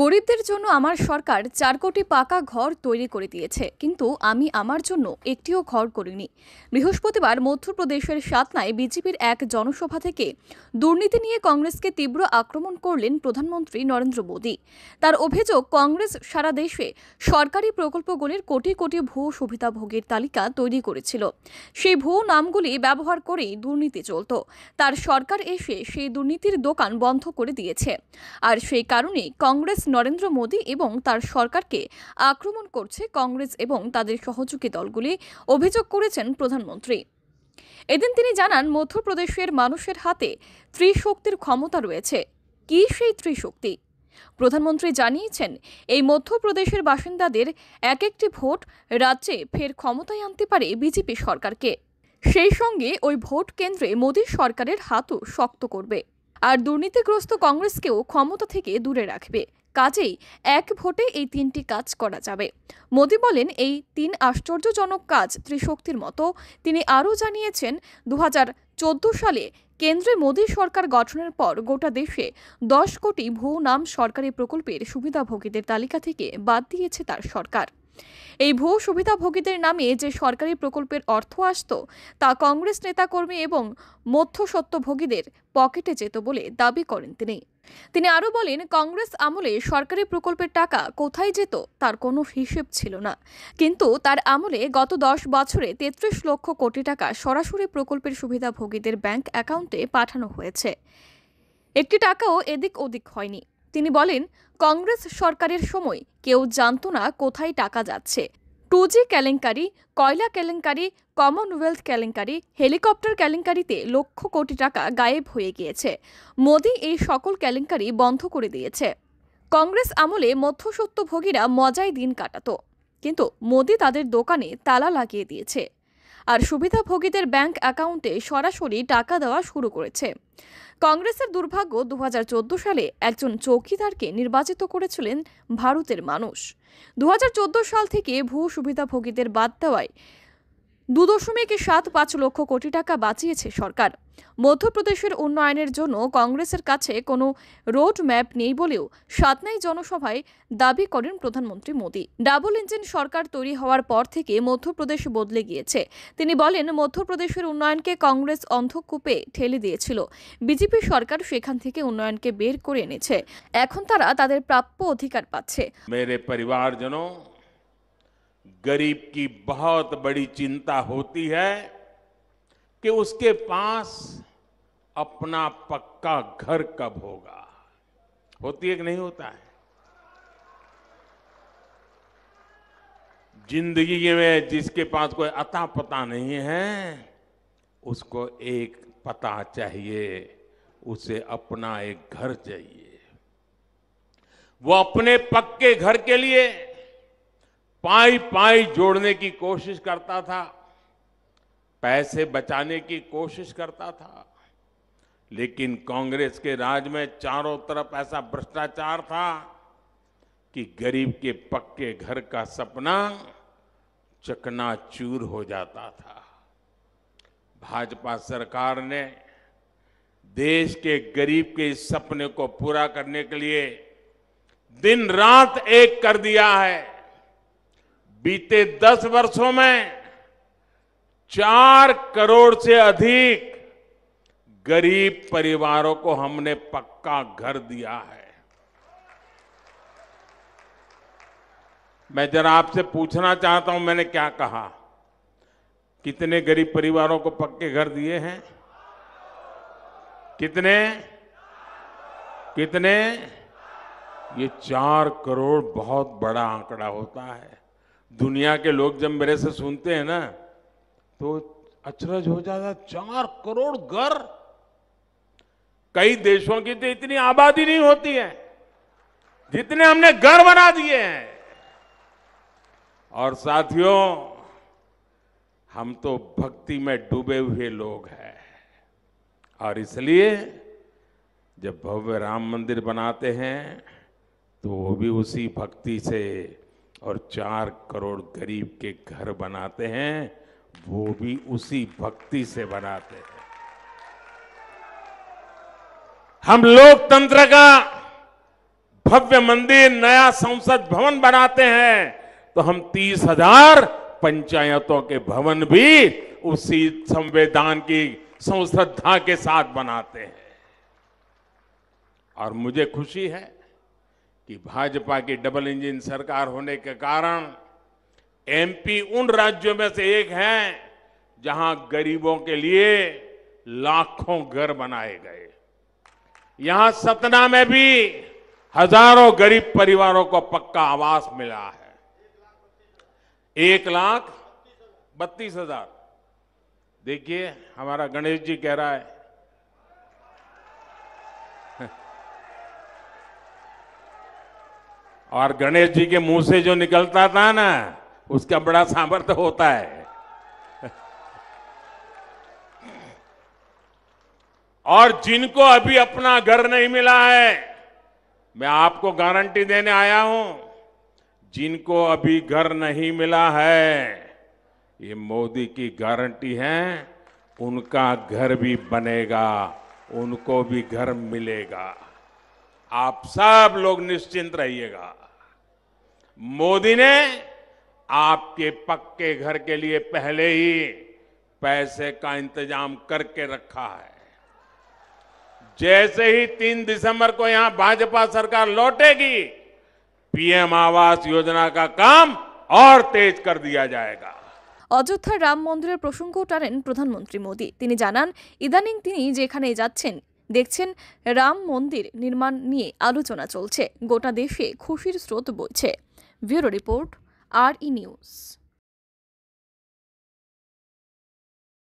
গরিবদের জন্য আমার সরকার চার কোটি পাকা ঘর তৈরি করে দিয়েছে কিন্তু আমি আমার জন্য একটিও ঘর করিনি বৃহস্পতিবার মধ্যপ্রদেশের সাতনায় বিজেপির এক জনসভা থেকে দুর্নীতি নিয়ে কংগ্রেসকে তীব্র আক্রমণ করলেন প্রধানমন্ত্রী নরেন্দ্র মোদী তার অভিযোগ কংগ্রেস সারা দেশে সরকারি প্রকল্পগুলির কোটি কোটি ভূ সুবিধাভোগীর তালিকা তৈরি করেছিল সেই ভূ নামগুলি ব্যবহার করেই দুর্নীতি চলত তার সরকার এসে সেই দুর্নীতির দোকান বন্ধ করে দিয়েছে আর সেই কারণে কংগ্রেস নরেন্দ্র মোদী এবং তার সরকারকে আক্রমণ করছে কংগ্রেস এবং তাদের সহযোগী দলগুলি অভিযোগ করেছেন প্রধানমন্ত্রী এদিন তিনি জানান মধ্যপ্রদেশের মানুষের হাতে ত্রিশক্তির ক্ষমতা রয়েছে কি সেই ত্রিশক্তি প্রধানমন্ত্রী জানিয়েছেন এই মধ্যপ্রদেশের বাসিন্দাদের এক একটি ভোট রাজ্যে ফের ক্ষমতায় আনতে পারে বিজেপি সরকারকে সেই সঙ্গে ওই ভোট কেন্দ্রে মোদী সরকারের হাতও শক্ত করবে আর দুর্নীতিগ্রস্ত কংগ্রেসকেও ক্ষমতা থেকে দূরে রাখবে কাজেই এক ভোটে এই তিনটি কাজ করা যাবে মোদী বলেন এই তিন আশ্চর্যজনক কাজ ত্রিশক্তির মতো তিনি আরও জানিয়েছেন দু চোদ্দো সালে কেন্দ্রে মোদী সরকার গঠনের পর গোটা দেশে দশ কোটি ভূ নাম সরকারি প্রকল্পের সুবিধাভোগীদের তালিকা থেকে বাদ দিয়েছে তার সরকার এই ভূ সুবিধাভোগীদের নামে যে সরকারি প্রকল্পের অর্থ আসত তা কংগ্রেস নেতাকর্মী এবং মধ্যস্বত্বভোগীদের পকেটে যেত বলে দাবি করেন তিনি তিনি আরও বলেন কংগ্রেস আমলে সরকারি প্রকল্পের টাকা কোথায় যেত তার কোনো হিসেব ছিল না কিন্তু তার আমলে গত দশ বছরে তেত্রিশ লক্ষ কোটি টাকা সরাসরি প্রকল্পের সুবিধাভোগীদের ব্যাংক অ্যাকাউন্টে পাঠানো হয়েছে একটি টাকাও এদিক ওদিক হয়নি তিনি বলেন কংগ্রেস সরকারের সময় কেউ জানত না কোথায় টাকা যাচ্ছে টু জি কেলেঙ্কারি কয়লা কেলেঙ্কারি কমনওয়েলথ কেলেঙ্কারি হেলিকপ্টার কেলেঙ্কারিতে লক্ষ কোটি টাকা গায়েব হয়ে গিয়েছে মোদি এই সকল কেলেঙ্কারি বন্ধ করে দিয়েছে কংগ্রেস আমলে মধ্যসত্যভোগীরা মজায় দিন কাটাত কিন্তু মোদি তাদের দোকানে তালা লাগিয়ে দিয়েছে আর সুবিধাভোগীদের ব্যাংক অ্যাকাউন্টে সরাসরি টাকা দেওয়া শুরু করেছে কংগ্রেসের দুর্ভাগ্য দু সালে একজন চৌকিদারকে নির্বাচিত করেছিলেন ভারতের মানুষ দু সাল থেকে ভূ সুবিধাভোগীদের বাদ দেওয়ায় দু দশমিক সাত পাঁচ লক্ষ কোটি টাকা বাঁচিয়েছে সরকার মধ্যপ্রদেশের উন্নয়নের জন্য কংগ্রেসের কাছে কোনো রোড ম্যাপ নেই বলেও সাতনাই জনসভায় দাবি করেন প্রধানমন্ত্রী মোদী ডাবল ইঞ্জিন সরকার তৈরি হওয়ার পর থেকে মধ্যপ্রদেশ বদলে গিয়েছে তিনি বলেন মধ্যপ্রদেশের উন্নয়নকে কংগ্রেস অন্ধকূপে ঠেলে দিয়েছিল বিজেপি সরকার সেখান থেকে উন্নয়নকে বের করে এনেছে এখন তারা তাদের প্রাপ্য অধিকার পাচ্ছে মেরে পরিবারজনও गरीब की बहुत बड़ी चिंता होती है कि उसके पास अपना पक्का घर कब होगा होती है कि नहीं होता है जिंदगी में जिसके पास कोई अता पता नहीं है उसको एक पता चाहिए उसे अपना एक घर चाहिए वो अपने पक्के घर के लिए पाई पाई जोड़ने की कोशिश करता था पैसे बचाने की कोशिश करता था लेकिन कांग्रेस के राज में चारों तरफ ऐसा भ्रष्टाचार था कि गरीब के पक्के घर का सपना चकनाचूर हो जाता था भाजपा सरकार ने देश के गरीब के इस सपने को पूरा करने के लिए दिन रात एक कर दिया है बीते दस वर्षों में चार करोड़ से अधिक गरीब परिवारों को हमने पक्का घर दिया है मैं जरा आपसे पूछना चाहता हूं मैंने क्या कहा कितने गरीब परिवारों को पक्के घर दिए हैं कितने कितने ये चार करोड़ बहुत बड़ा आंकड़ा होता है दुनिया के लोग जब मेरे से सुनते हैं ना तो अचरज हो जाता चार करोड़ घर कई देशों की तो इतनी आबादी नहीं होती है जितने हमने घर बना दिए हैं और साथियों हम तो भक्ति में डूबे हुए लोग हैं और इसलिए जब भव्य राम मंदिर बनाते हैं तो वो भी उसी भक्ति से और चार करोड़ गरीब के घर बनाते हैं वो भी उसी भक्ति से बनाते हैं हम लोकतंत्र का भव्य मंदिर नया संसद भवन बनाते हैं तो हम तीस हजार पंचायतों के भवन भी उसी संविधान की संश्रद्धा के साथ बनाते हैं और मुझे खुशी है कि भाजपा की डबल इंजन सरकार होने के कारण एमपी उन राज्यों में से एक है जहां गरीबों के लिए लाखों घर बनाए गए यहां सतना में भी हजारों गरीब परिवारों को पक्का आवास मिला है एक लाख बत्तीस हजार देखिए हमारा गणेश जी कह रहा है और गणेश जी के मुंह से जो निकलता था ना उसका बड़ा सामर्थ्य होता है और जिनको अभी अपना घर नहीं मिला है मैं आपको गारंटी देने आया हूं जिनको अभी घर नहीं मिला है ये मोदी की गारंटी है उनका घर भी बनेगा उनको भी घर मिलेगा आप सब लोग निश्चिंत रहिएगा मोदी ने आपके पक्के घर के लिए पहले ही पैसे का इंतजाम करके रखा है जैसे ही तीन दिसंबर को यहां भाजपा सरकार लौटेगी पीएम आवास योजना का काम और तेज कर दिया जाएगा अयोध्या राम मंदिर प्रसंग টানেন प्रधानमंत्री मोदी इदानी जाने দেখছেন রাম মন্দির নির্মাণ নিয়ে আলোচনা চলছে গোটা দেশে খুশির স্রোত বইছে ব্যুরো রিপোর্ট আর ই নিউজ